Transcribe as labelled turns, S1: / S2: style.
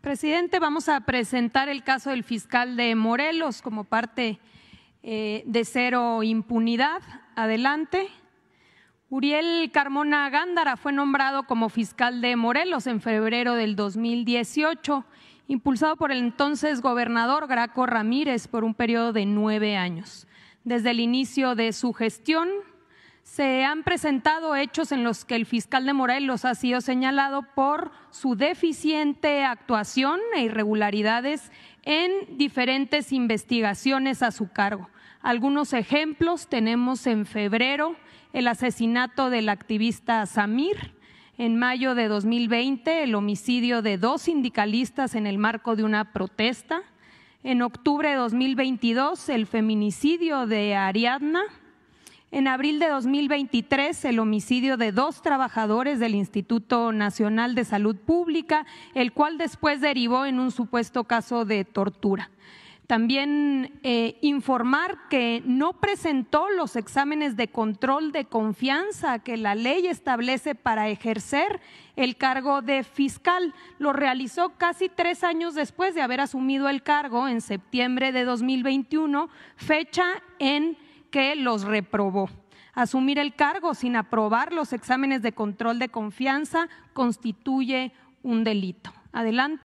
S1: Presidente, vamos a presentar el caso del fiscal de Morelos como parte eh, de cero impunidad. Adelante. Uriel Carmona Gándara fue nombrado como fiscal de Morelos en febrero del 2018, impulsado por el entonces gobernador Graco Ramírez por un periodo de nueve años. Desde el inicio de su gestión, se han presentado hechos en los que el fiscal de Morelos ha sido señalado por su deficiente actuación e irregularidades en diferentes investigaciones a su cargo. Algunos ejemplos tenemos en febrero el asesinato del activista Samir, en mayo de 2020 el homicidio de dos sindicalistas en el marco de una protesta, en octubre de 2022 el feminicidio de Ariadna, en abril de 2023, el homicidio de dos trabajadores del Instituto Nacional de Salud Pública, el cual después derivó en un supuesto caso de tortura. También eh, informar que no presentó los exámenes de control de confianza que la ley establece para ejercer el cargo de fiscal. Lo realizó casi tres años después de haber asumido el cargo, en septiembre de 2021, fecha en que los reprobó. Asumir el cargo sin aprobar los exámenes de control de confianza constituye un delito. Adelante.